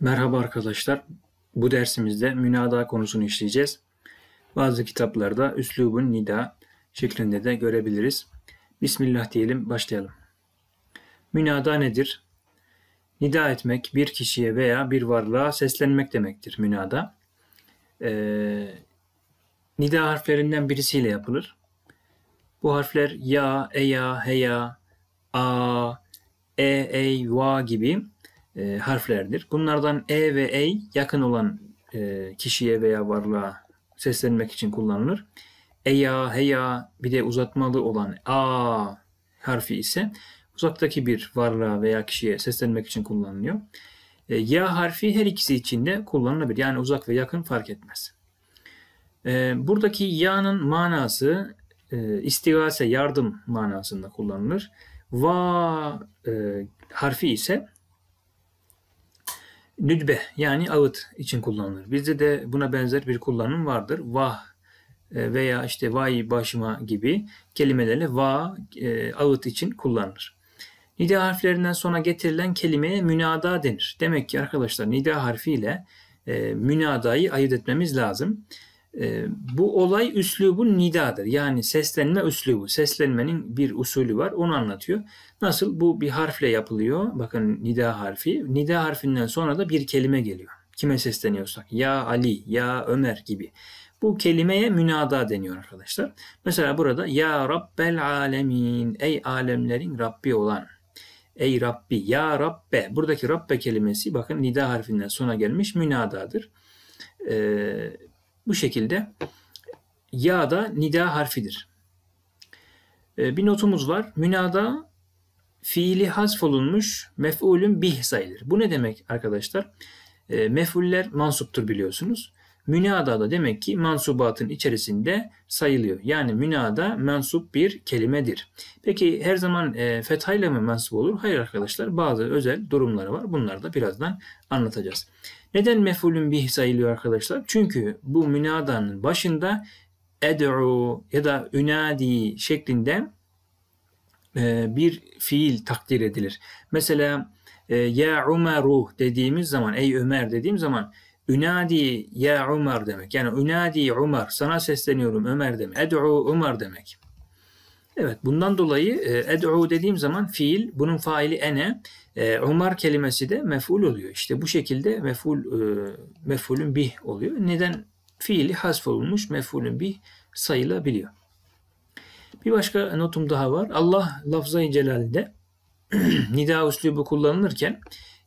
Merhaba arkadaşlar. Bu dersimizde münada konusunu işleyeceğiz. Bazı kitaplarda üslubun nida şeklinde de görebiliriz. Bismillah diyelim başlayalım. Münada nedir? Nida etmek bir kişiye veya bir varlığa seslenmek demektir münada. Ee, nida harflerinden birisiyle yapılır. Bu harfler ya, eya, heya, a, e, ey, va gibi e, harflerdir. Bunlardan e ve ey yakın olan e, kişiye veya varlığa seslenmek için kullanılır. Eya, heya bir de uzatmalı olan a harfi ise uzaktaki bir varlığa veya kişiye seslenmek için kullanılıyor. E, ya harfi her ikisi için de kullanılabilir. Yani uzak ve yakın fark etmez. E, buradaki ya'nın manası e, istigase, yardım manasında kullanılır. Va e, harfi ise nüdbe yani ağıt için kullanılır. Bizde de buna benzer bir kullanım vardır. Vah e, veya işte vay başıma gibi kelimelerle va e, ağıt için kullanılır. Nida harflerinden sonra getirilen kelimeye münada denir. Demek ki arkadaşlar nida harfiyle e, münadayı ayırt etmemiz lazım. Ee, bu olay üslubu nidadır. Yani seslenme üslubu. Seslenmenin bir usulü var. Onu anlatıyor. Nasıl? Bu bir harfle yapılıyor. Bakın nida harfi. Nida harfinden sonra da bir kelime geliyor. Kime sesleniyorsak. Ya Ali, Ya Ömer gibi. Bu kelimeye münada deniyor arkadaşlar. Mesela burada Ya Rabbel Alemin. Ey alemlerin Rabbi olan. Ey Rabbi, Ya Rabbe. Buradaki Rabbe kelimesi bakın nida harfinden sona gelmiş münadadır. Ee, bu şekilde ya da nida harfidir. Ee, bir notumuz var. Münada fiili hazf olunmuş mef'ulün bih sayılır. Bu ne demek arkadaşlar? Ee, mef'uller mansuptur biliyorsunuz. Münada da demek ki mansubatın içerisinde sayılıyor. Yani münada mensup bir kelimedir. Peki her zaman e, fethayla mı mensup olur? Hayır arkadaşlar bazı özel durumları var. Bunları da birazdan anlatacağız. Neden mefulün bih sayılıyor arkadaşlar? Çünkü bu münadanın başında ed'u ya da ünadi şeklinde e, bir fiil takdir edilir. Mesela e, ya Umeru dediğimiz zaman, ey Ömer dediğim zaman ünadi ya Ömer demek. Yani ünadi Ömer, sana sesleniyorum Ömer demek. Ed'u Ömer demek. Evet bundan dolayı e, ed'u dediğim zaman fiil bunun faili ene e, umar kelimesi de mef'ul oluyor. İşte bu şekilde mef'ul e, mef'ulün bih oluyor. Neden fiili hasf olmuş, mef'ulün bih sayılabiliyor. Bir başka notum daha var. Allah lafzayı celalde nida üslubu kullanılırken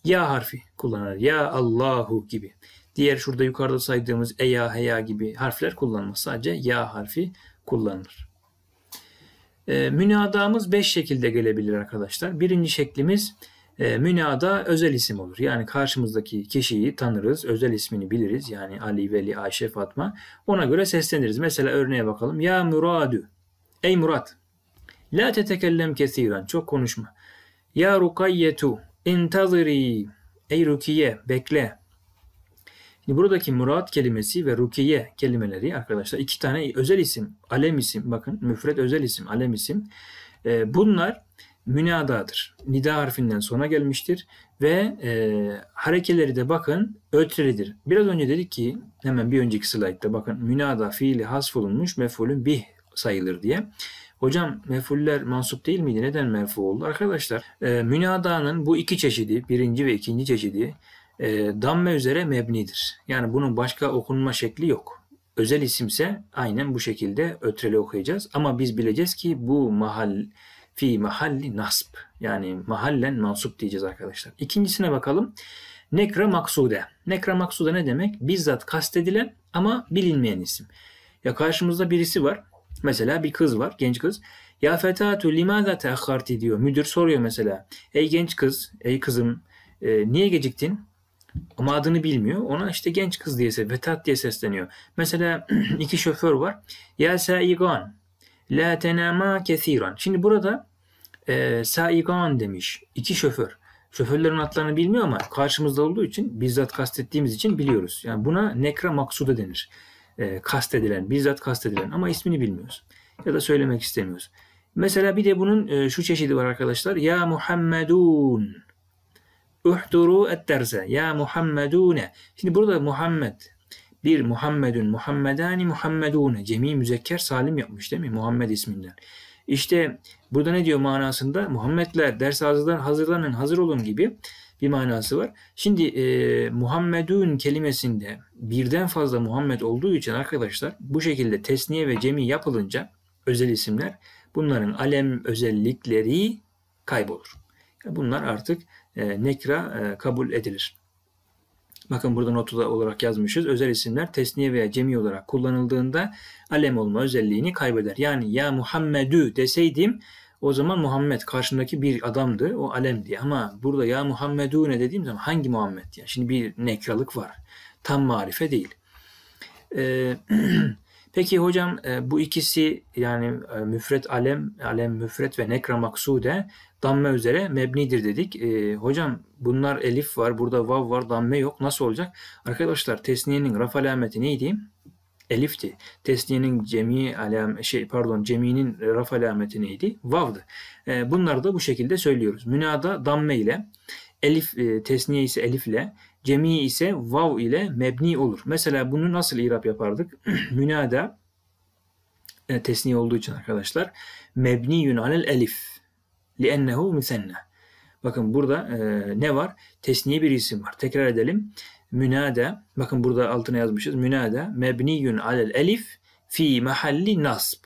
ya harfi kullanılır. Ya Allahu gibi. Diğer şurada yukarıda saydığımız eya heya gibi harfler kullanılmaz. Sadece ya harfi kullanılır. E, ee, münadamız beş şekilde gelebilir arkadaşlar. Birinci şeklimiz e, münada özel isim olur. Yani karşımızdaki kişiyi tanırız, özel ismini biliriz. Yani Ali, Veli, Ayşe, Fatma. Ona göre sesleniriz. Mesela örneğe bakalım. Ya Muradü. Ey Murat. La tetekellem kesiran. Çok konuşma. Ya Rukayyetu. İntaziri. Ey Rukiye. Bekle. Buradaki murat kelimesi ve rukiye kelimeleri arkadaşlar iki tane özel isim, alem isim bakın müfret özel isim, alem isim. Ee, bunlar münadadır. Nida harfinden sona gelmiştir ve e, harekeleri de bakın ötrelidir. Biraz önce dedik ki hemen bir önceki slaytta bakın münada fiili hasfolunmuş mefulün bih sayılır diye. Hocam mefuller mansup değil miydi? Neden merfu oldu? Arkadaşlar e, münadanın bu iki çeşidi birinci ve ikinci çeşidi e, damme üzere mebnidir. Yani bunun başka okunma şekli yok. Özel isimse aynen bu şekilde ötreli okuyacağız. Ama biz bileceğiz ki bu mahal fi mahalli nasb. Yani mahallen mansup diyeceğiz arkadaşlar. İkincisine bakalım. Nekra maksude. Nekra maksude ne demek? Bizzat kastedilen ama bilinmeyen isim. Ya karşımızda birisi var. Mesela bir kız var, genç kız. Ya fetatu limaza teakharti diyor. Müdür soruyor mesela. Ey genç kız, ey kızım e, niye geciktin? Ama adını bilmiyor. Ona işte genç kız diye, Vedat diye sesleniyor. Mesela iki şoför var. Ya saigan, la tenama kesiran. Şimdi burada e, saigan demiş. İki şoför. Şoförlerin adlarını bilmiyor ama karşımızda olduğu için, bizzat kastettiğimiz için biliyoruz. Yani buna nekra maksuda denir. E, kastedilen, bizzat kastedilen ama ismini bilmiyoruz. Ya da söylemek istemiyoruz. Mesela bir de bunun e, şu çeşidi var arkadaşlar. Ya Muhammedun. Uhduru et-derse. Ya Muhammedune. Şimdi burada Muhammed. Bir Muhammedun, Muhammedani, Muhammedune. Cemi müzekker salim yapmış değil mi? Muhammed isminden. İşte burada ne diyor manasında? Muhammedler ders hazırlan, hazırlanın, hazır olun gibi bir manası var. Şimdi e, Muhammedun kelimesinde birden fazla Muhammed olduğu için arkadaşlar bu şekilde tesniye ve cemi yapılınca özel isimler bunların alem özellikleri kaybolur. Bunlar artık e, nekra e, kabul edilir. Bakın burada notu da olarak yazmışız. Özel isimler tesniye veya cemi olarak kullanıldığında alem olma özelliğini kaybeder. Yani ya Muhammedü deseydim o zaman Muhammed karşındaki bir adamdı. O alemdi. Ama burada ya Muhammedu ne dediğim zaman hangi Muhammed? Yani şimdi bir nekralık var. Tam marife değil. Ee, Peki hocam e, bu ikisi yani e, müfret alem, alem müfret ve nekra maksude damme üzere mebnidir dedik. E, hocam bunlar elif var, burada vav var, damme yok. Nasıl olacak? Arkadaşlar tesniyenin raf alameti neydi? elifti. Tesniyenin cemi alem şey pardon ceminin raf alameti neydi? Vav'dı. bunları da bu şekilde söylüyoruz. Münada damme ile elif e, tesniye ise elif ile Cemi ise vav ile mebni olur. Mesela bunu nasıl irap yapardık? Münada e, tesni olduğu için arkadaşlar mebniyun alel elif li ennehu müsenne. Bakın burada e, ne var? Tesniye bir isim var. Tekrar edelim. Münade. bakın burada altına yazmışız. Münada mebniyun alel elif fi mahalli nasb.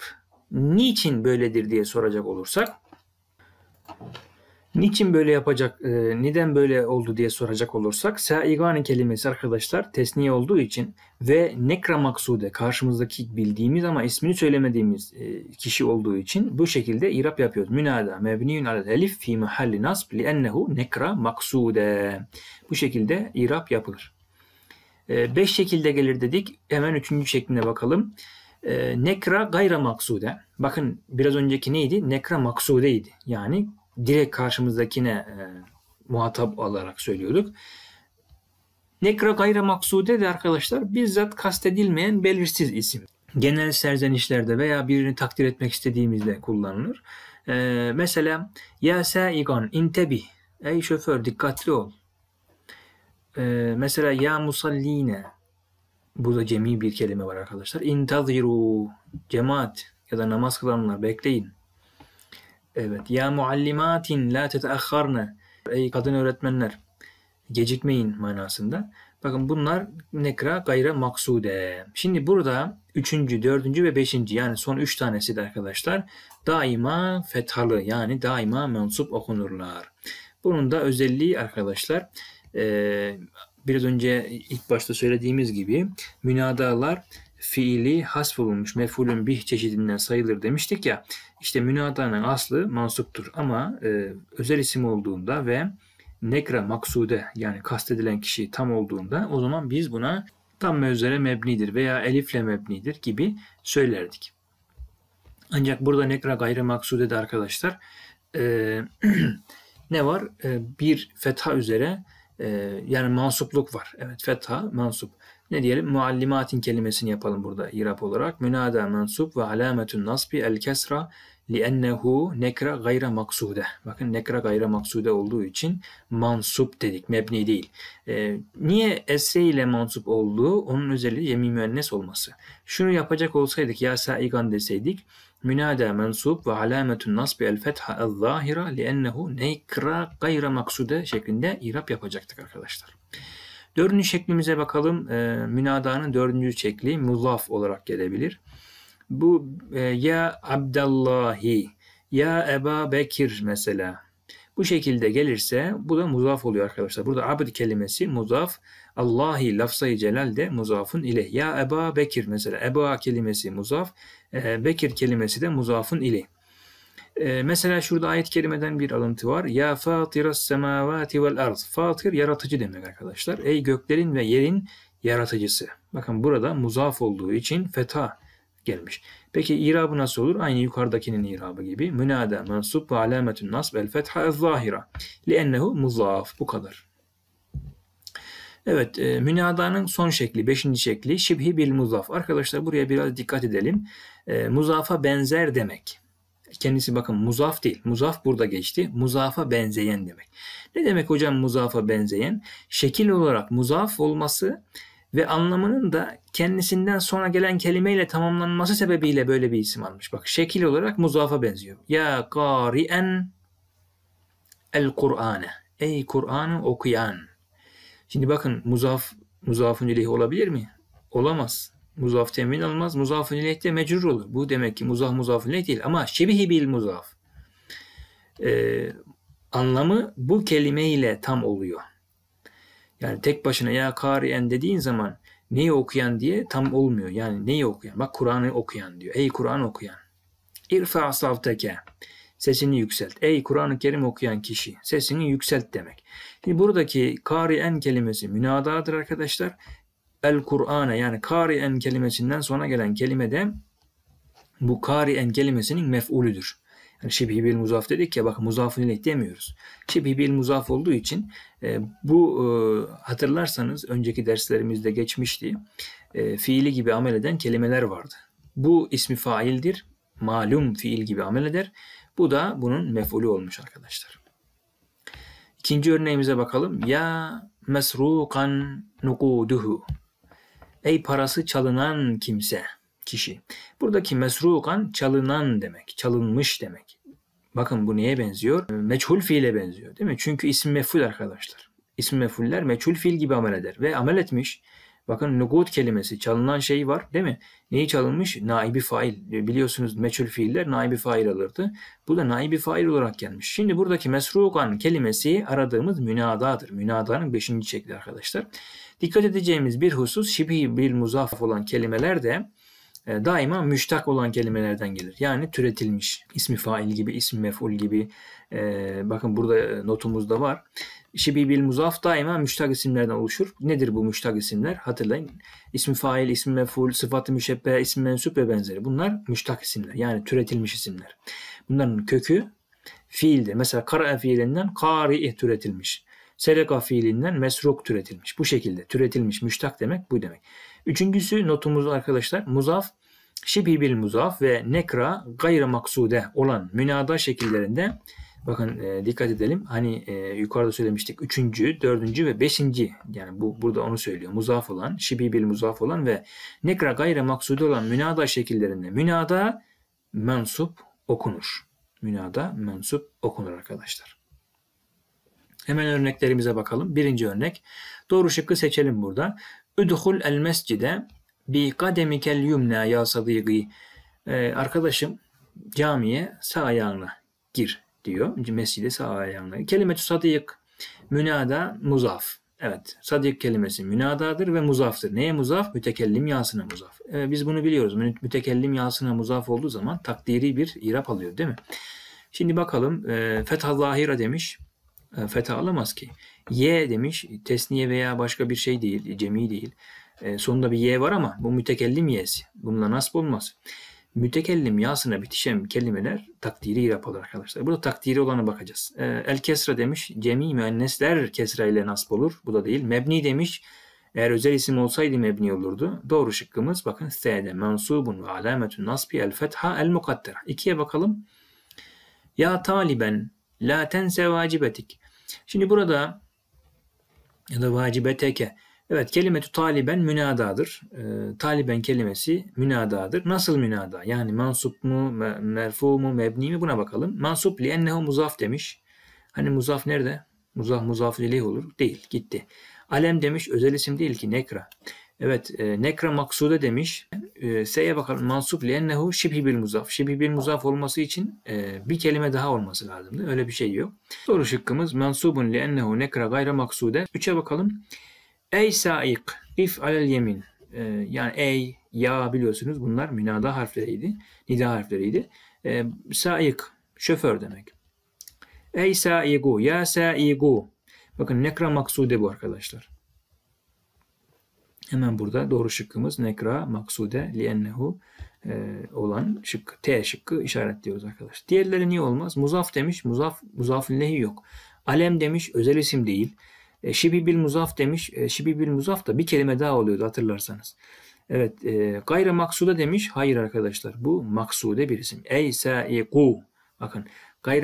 Niçin böyledir diye soracak olursak Niçin böyle yapacak, e, neden böyle oldu diye soracak olursak saigani kelimesi arkadaşlar tesniye olduğu için ve nekra maksude karşımızdaki bildiğimiz ama ismini söylemediğimiz e, kişi olduğu için bu şekilde irap yapıyoruz. Münada mebniyün alel elif fi mahalli nasb li ennehu nekra maksude. Bu şekilde irap yapılır. 5 e, şekilde gelir dedik. Hemen üçüncü şekline bakalım. E, nekra gayra maksude. Bakın biraz önceki neydi? Nekra maksudeydi. Yani direkt karşımızdakine e, muhatap olarak söylüyorduk. Nekra gayre maksude de arkadaşlar bizzat kastedilmeyen belirsiz isim. Genel serzenişlerde veya birini takdir etmek istediğimizde kullanılır. Ee, mesela ya saigan intebi ey şoför dikkatli ol. Ee, mesela ya musalline burada cemi bir kelime var arkadaşlar. İntaziru cemaat ya da namaz kılanlar bekleyin. Evet. Ya muallimatin la teteahharne. Ey kadın öğretmenler gecikmeyin manasında. Bakın bunlar nekra gayre maksude. Şimdi burada üçüncü, dördüncü ve beşinci yani son üç tanesi de arkadaşlar daima fethalı yani daima mensup okunurlar. Bunun da özelliği arkadaşlar e, biraz önce ilk başta söylediğimiz gibi münadalar fiili hasfolunmuş mefulün bir çeşidinden sayılır demiştik ya. İşte münadanın aslı mansuptur ama e, özel isim olduğunda ve nekra maksude yani kastedilen kişi tam olduğunda o zaman biz buna tam mevzere mebnidir veya elifle mebnidir gibi söylerdik. Ancak burada nekra gayrı maksude de arkadaşlar e, ne var? E, bir fetha üzere e, yani mansupluk var. Evet fetha mansup ne diyelim muallimatin kelimesini yapalım burada irap olarak. Münada mensup ve alametun nasbi el kesra liennehu nekra gayra maksude. Bakın nekra gayra maksude olduğu için mansup dedik mebni değil. Ee, niye esre ile mansup olduğu onun özelliği yemi müennes olması. Şunu yapacak olsaydık ya saigan deseydik münada mensup ve alametun nasbi el fetha el zahira liennehu nekra gayra maksude şeklinde irap yapacaktık arkadaşlar. Dördüncü şeklimize bakalım. E, münadanın dördüncü şekli muzaf olarak gelebilir. Bu e, ya Abdallahi, ya Eba Bekir mesela. Bu şekilde gelirse bu da muzaf oluyor arkadaşlar. Burada abd kelimesi muzaf. Allahi lafzayı celal de muzafun ileh. Ya Eba Bekir mesela. Eba kelimesi muzaf. E, Bekir kelimesi de muzafun ileh. Ee, mesela şurada ayet-i kerimeden bir alıntı var. Ya fatiras semavati vel arz. Fatir yaratıcı demek arkadaşlar. Ey göklerin ve yerin yaratıcısı. Bakın burada muzaf olduğu için feta gelmiş. Peki irabı nasıl olur? Aynı yukarıdakinin irabı gibi. Münada mensup ve alametün nasb el fetha el zahira. Liennehu muzaf. Bu kadar. Evet, e, münadanın son şekli, beşinci şekli şibhi bil muzaf. Arkadaşlar buraya biraz dikkat edelim. E, muzafa benzer demek. Kendisi bakın muzaf değil. Muzaf burada geçti. Muzafa benzeyen demek. Ne demek hocam muzafa benzeyen? Şekil olarak muzaf olması ve anlamının da kendisinden sonra gelen kelimeyle tamamlanması sebebiyle böyle bir isim almış. Bak şekil olarak muzafa benziyor. Ya kari'en el Kur'an'e. Ey Kur'an'ı okuyan. Şimdi bakın muzaf muzafun ileyhi olabilir mi? Olamaz. Muzaf temin olmaz. muzafın ileyh de mecrur olur. Bu demek ki muzaf muzafın ileyh değil ama şebihi bil muzaf. Ee, anlamı bu kelime ile tam oluyor. Yani tek başına ya kariyen dediğin zaman neyi okuyan diye tam olmuyor. Yani neyi okuyan? Bak Kur'an'ı okuyan diyor. Ey Kur'an okuyan. İrfa savteke. Sesini yükselt. Ey Kur'an-ı Kerim okuyan kişi. Sesini yükselt demek. Şimdi buradaki kariyen kelimesi münadadır arkadaşlar el Kur'an'a yani kari'en kelimesinden sonra gelen kelime de bu kari'en kelimesinin mef'ulüdür. Yani şebihi bil muzaf dedik ya bakın muzafun ilek demiyoruz. Şebihi bil muzaf olduğu için e, bu e, hatırlarsanız önceki derslerimizde geçmişti. E, fiili gibi amel eden kelimeler vardı. Bu ismi faildir. Malum fiil gibi amel eder. Bu da bunun mef'ulü olmuş arkadaşlar. İkinci örneğimize bakalım. Ya mesrukan nukuduhu. Ey parası çalınan kimse, kişi. Buradaki mesrukan çalınan demek, çalınmış demek. Bakın bu neye benziyor? Meçhul fiile benziyor değil mi? Çünkü isim meful arkadaşlar. İsim mefuller meçhul fiil gibi amel eder ve amel etmiş. Bakın nugut kelimesi çalınan şey var değil mi? Neyi çalınmış? Naibi fail. Biliyorsunuz meçhul fiiller naibi fail alırdı. Bu da naibi fail olarak gelmiş. Şimdi buradaki mesrukan kelimesi aradığımız münadadır. Münadanın beşinci şekli arkadaşlar. Dikkat edeceğimiz bir husus şibhi bil muzaf olan kelimeler de e, daima müştak olan kelimelerden gelir. Yani türetilmiş. ismi fail gibi, ismi mef'ul gibi. E, bakın burada e, notumuzda var. Şibih bil muzaf daima müştak isimlerden oluşur. Nedir bu müştak isimler? Hatırlayın. İsmi fail, ismi mef'ul, sıfatı müşebbe, ismi mensup ve benzeri. Bunlar müştak isimler. Yani türetilmiş isimler. Bunların kökü fiildir. Mesela kara fiilinden kari türetilmiş. Sereka fiilinden mesruk türetilmiş. Bu şekilde türetilmiş müştak demek bu demek. Üçüncüsü notumuz arkadaşlar muzaf şibi bil muzaf ve nekra gayrı maksude olan münada şekillerinde bakın e, dikkat edelim. Hani e, yukarıda söylemiştik üçüncü, dördüncü ve beşinci yani bu burada onu söylüyor. Muzaf olan, şibi bil muzaf olan ve nekra gayrı maksude olan münada şekillerinde münada mensup okunur. Münada mensup okunur arkadaşlar. Hemen örneklerimize bakalım. Birinci örnek. Doğru şıkkı seçelim burada. Üdhul el mescide bi kademikel yumna ya sadigi. Ee, arkadaşım camiye sağ ayağına gir diyor. Mescide sağ ayağına. Kelimetü sadik münada muzaf. Evet, sadik kelimesi münadadır ve muzaftır. Neye muzaf? Mütekellim yasına muzaf. Ee, biz bunu biliyoruz. Mütekellim yasına muzaf olduğu zaman takdiri bir irap alıyor değil mi? Şimdi bakalım. E, Fethallahira demiş. E, fetha alamaz ki. Y demiş tesniye veya başka bir şey değil, cemi değil. E, sonunda bir y var ama bu mütekellim y'si. Bununla nasip olmaz. Mütekellim yasına bitişen kelimeler takdiri irap olur arkadaşlar. Burada takdiri olana bakacağız. E, el kesra demiş cemi müennesler kesra ile nasip olur. Bu da değil. Mebni demiş eğer özel isim olsaydı mebni olurdu. Doğru şıkkımız bakın s'de mensubun ve alametun nasbi el fetha el mukadder. İkiye bakalım. Ya taliben la tense vacibetik. Şimdi burada ya da vacibe teke. Evet kelime taliben münadadır. E, taliben kelimesi münadadır. Nasıl münada? Yani mansup mu, merfu mu, mebni mi buna bakalım. Mansup li ennehu muzaf demiş. Hani muzaf nerede? Muzaf muzaf olur. Değil gitti. Alem demiş özel isim değil ki nekra. Evet e, nekra maksude demiş. E, S'ye bakalım mansup lennehu şibhi bil muzaf. Şibhi bil muzaf olması için e, bir kelime daha olması lazım Öyle bir şey yok. Soru şıkkımız mansubun lennehu nekra gayra maksude. Üçe bakalım. Ey saik if alel yemin. E, yani ey ya biliyorsunuz bunlar münada harfleriydi. Nida harfleriydi. E, saik şoför demek. Ey saigu ya saigu. Bakın nekra maksude bu arkadaşlar. Hemen burada doğru şıkkımız nekra maksude liennehu e, olan şıkkı. T şıkkı işaretliyoruz arkadaşlar. Diğerleri niye olmaz? Muzaf demiş. Muzaf, muzafın lehi yok. Alem demiş. Özel isim değil. E, şibi bil muzaf demiş. E, şibi bil muzaf da bir kelime daha oluyordu hatırlarsanız. Evet. E, gayrı maksude demiş. Hayır arkadaşlar. Bu maksude bir isim. Ey sa'iku. Bakın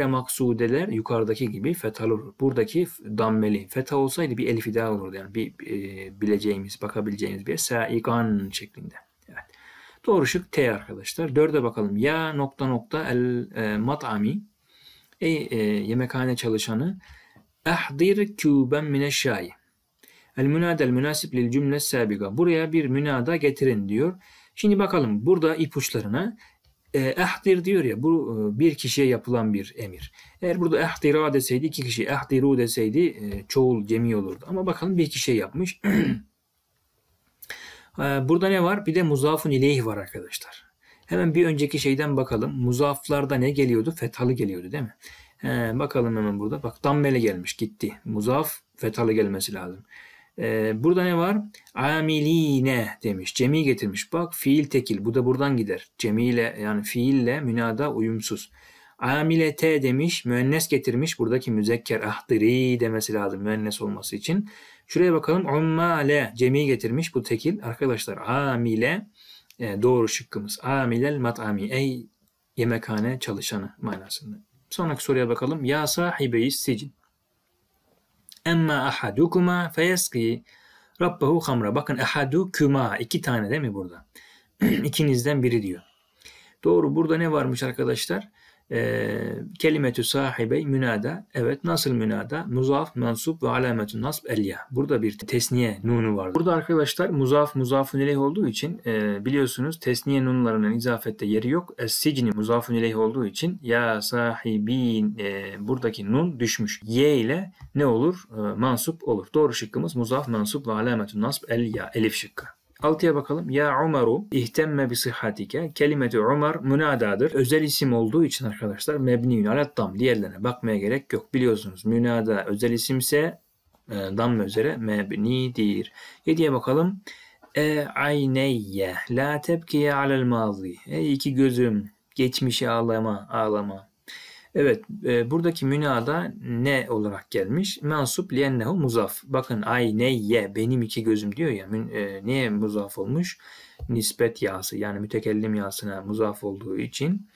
maksudeler yukarıdaki gibi fethal olur. Buradaki dammeli. feta olsaydı bir elif daha olurdu. Yani bir e, bileceğimiz, bakabileceğimiz bir saikan şeklinde. Evet. Doğru şık T arkadaşlar. Dörde bakalım. Ya nokta nokta el e, mat'ami Ey e, yemekhane çalışanı ehdir küben mineşşayi El münadel münasip lil cümle sabiga. Buraya bir münada getirin diyor. Şimdi bakalım burada ipuçlarına e, ehdir diyor ya bu e, bir kişiye yapılan bir emir. Eğer burada ehdira deseydi iki kişi ehdiru deseydi e, çoğul cemi olurdu. Ama bakalım bir kişiye yapmış. E, burada ne var? Bir de muzafun ileyh var arkadaşlar. Hemen bir önceki şeyden bakalım. Muzaflarda ne geliyordu? Fethalı geliyordu değil mi? He, bakalım hemen burada. Bak dammeli gelmiş gitti. Muzaf fethalı gelmesi lazım. Ee, burada ne var? Amiline demiş. Cemi getirmiş. Bak fiil tekil. Bu da buradan gider. Cemiyle yani fiille münada uyumsuz. Amilete demiş. Müennes getirmiş. Buradaki müzekker ahdiri demesi lazım müennes olması için. Şuraya bakalım. Ummale cemi getirmiş. Bu tekil. Arkadaşlar amile e, doğru şıkkımız. Amilel mat'ami. Ey yemekhane çalışanı manasında. Sonraki soruya bakalım. Ya sahibeyiz sicin. Emma ahadukuma feyeski rabbahu hamra. Bakın ahadukuma iki tane değil mi burada? İkinizden biri diyor. Doğru burada ne varmış arkadaşlar? e, ee, kelimetü sahibey münada. Evet nasıl münada? Muzaf, mensup ve alametü nasb elya. Burada bir tesniye nunu var. Burada arkadaşlar muzaf, muzaf ileyh olduğu için e, biliyorsunuz tesniye nunlarının izafette yeri yok. Es-sicni muzafun ileyh olduğu için ya sahibin e, buradaki nun düşmüş. Y ile ne olur? E, mansup olur. Doğru şıkkımız muzaf, mensup ve alametü nasb elya. Elif şıkkı. Altıya bakalım. Ya Umaru ihtemme bi sıhhatike. Kelimeti Umar münadadır. Özel isim olduğu için arkadaşlar mebniyün alattam. Diğerlerine bakmaya gerek yok. Biliyorsunuz münada özel isimse e, damme üzere mebnidir. Yediye bakalım. E ayneyye la tebkiye alel mazi. Ey iki gözüm geçmişi ağlama ağlama. Evet e, buradaki münada ne olarak gelmiş? Mensup liyennehu muzaf. Bakın ay ne ye benim iki gözüm diyor ya e, niye muzaf olmuş? Nispet yası yani mütekellim yasına muzaf olduğu için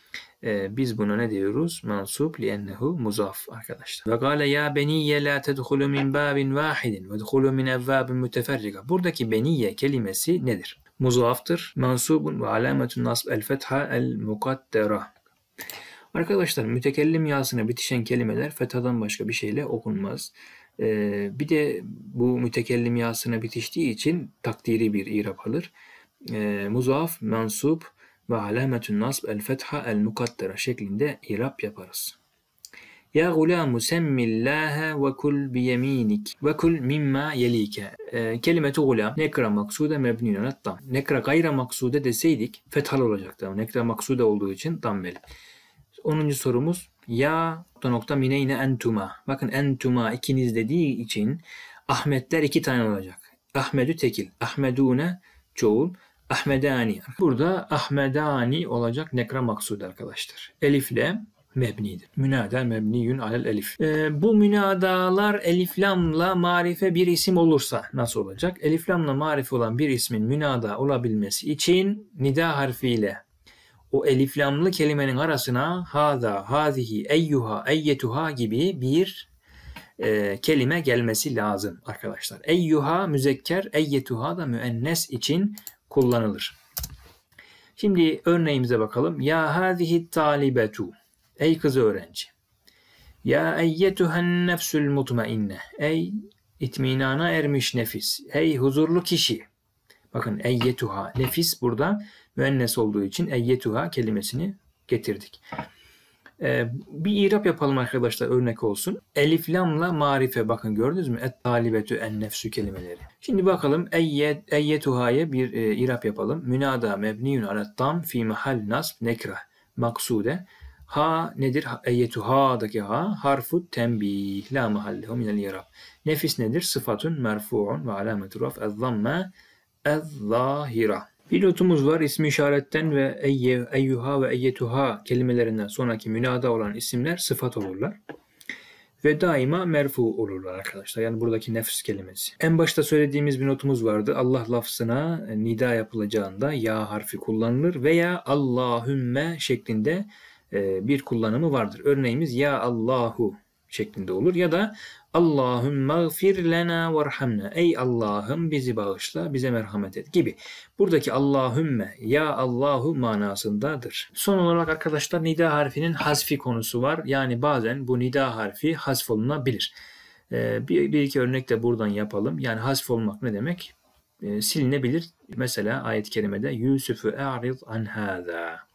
e, biz buna ne diyoruz? Mensup liyennehu muzaf arkadaşlar. Ve gale ya beniye la tedhulu min babin vahidin ve dhulu min evvabin müteferrika. Buradaki beniye kelimesi nedir? Muzaftır. Mansubun ve alametun nasb el fetha el mukaddera. Arkadaşlar mütekellim yasına bitişen kelimeler fetadan başka bir şeyle okunmaz. Ee, bir de bu mütekellim yasına bitiştiği için takdiri bir irap alır. Ee, muzaaf, mensup ve alametün nasb el fetha el mukaddara şeklinde irap yaparız. Ya gulamu semmillâhe ve kul biyeminik ve kul mimma yelike. E, kelimeti gulam nekra maksude mebninen tam. Nekra gayra maksude deseydik fethal olacaktı. Nekra maksude olduğu için dammeli. 10. sorumuz ya nokta nokta mine yine entuma. Bakın entuma ikiniz dediği için Ahmetler iki tane olacak. Ahmedü tekil. Ahmedune çoğul. Ahmedani. Burada Ahmedani olacak nekra maksud arkadaşlar. Elifle mebnidir. Münada mebniyün alel elif. Ee, bu münadalar eliflamla marife bir isim olursa nasıl olacak? Eliflamla marife olan bir ismin münada olabilmesi için nida harfiyle o eliflamlı kelimenin arasına haza, hazihi, eyyuha, eyyetuha gibi bir e, kelime gelmesi lazım arkadaşlar. Eyyuha müzekker, eyyetuha da müennes için kullanılır. Şimdi örneğimize bakalım. Ya hazihi talibetu. Ey kız öğrenci. Ya eyyetuhen nefsül mutmainne. Ey itminana ermiş nefis. Ey huzurlu kişi. Bakın eyyetuha. Nefis burada müennes olduğu için eyyetuha kelimesini getirdik. Ee, bir irap yapalım arkadaşlar örnek olsun. Elif lamla marife bakın gördünüz mü? Et talibetü en nefsü kelimeleri. Şimdi bakalım eyyet, eyyetuha'ya bir e, irap yapalım. Münada mebniyun alet tam fi mahal nasb nekra. maksude. Ha nedir? Eyyetuha'daki ha harfu tembih. La mahallehu minel irap. Nefis nedir? Sıfatun merfu'un ve alamet raf ez zamme ez zahira. Pilotumuz var ismi işaretten ve eyye, eyyuha ve eyyetuha kelimelerinden sonraki münada olan isimler sıfat olurlar. Ve daima merfu olurlar arkadaşlar. Yani buradaki nefs kelimesi. En başta söylediğimiz bir notumuz vardı. Allah lafzına nida yapılacağında ya harfi kullanılır veya Allahümme şeklinde e, bir kullanımı vardır. Örneğimiz ya Allahu şeklinde olur ya da Allahümme gfir lena verhamna. Ey Allah'ım bizi bağışla, bize merhamet et gibi. Buradaki Allahümme, ya Allahu manasındadır. Son olarak arkadaşlar nida harfinin hazfi konusu var. Yani bazen bu nida harfi hazf olunabilir. Ee, bir, bir iki örnek de buradan yapalım. Yani hazf olmak ne demek? Ee, silinebilir. Mesela ayet-i kerimede Yusuf'u e'rid an hâzâ.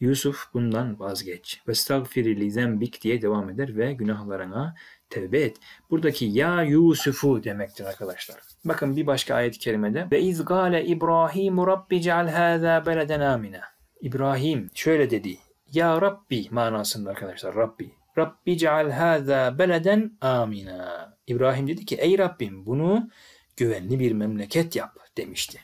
Yusuf bundan vazgeç. Ve stagfirili zembik diye devam eder ve günahlarına tevbe et. Buradaki ya Yusuf'u demektir arkadaşlar. Bakın bir başka ayet-i kerimede ve izgale İbrahim Rabbi ceal hâzâ beleden amina. İbrahim şöyle dedi. Ya Rabbi manasında arkadaşlar Rabbi. Rabbi ceal hâzâ beleden amina. İbrahim dedi ki ey Rabbim bunu güvenli bir memleket yap demişti.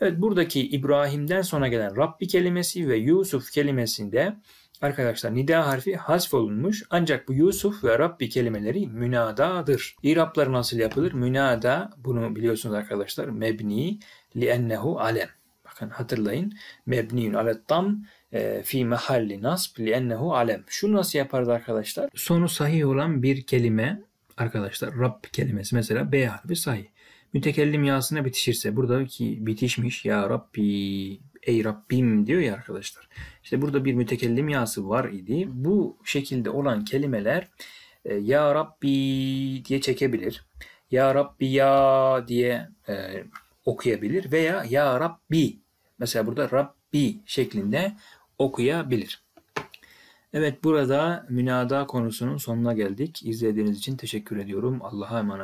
Evet buradaki İbrahim'den sonra gelen Rabbi kelimesi ve Yusuf kelimesinde arkadaşlar nida harfi hasf olunmuş ancak bu Yusuf ve Rabbi kelimeleri münadadır. İraplar nasıl yapılır? Münada bunu biliyorsunuz arkadaşlar mebni li ennehu alem. Bakın hatırlayın. Mebniyun alettam e, fi mahalli nasb ennehu alem. Şunu nasıl yaparız arkadaşlar? Sonu sahih olan bir kelime arkadaşlar Rabb kelimesi mesela B harfi sahih. Mütekellim yasına bitişirse buradaki bitişmiş ya Rabbi ey Rabbim diyor ya arkadaşlar. İşte burada bir mütekellim yası var idi. Bu şekilde olan kelimeler e, ya Rabbi diye çekebilir. Ya Rabbi ya diye e, okuyabilir veya ya Rabbi mesela burada Rabbi şeklinde okuyabilir. Evet burada münada konusunun sonuna geldik. İzlediğiniz için teşekkür ediyorum. Allah'a emanet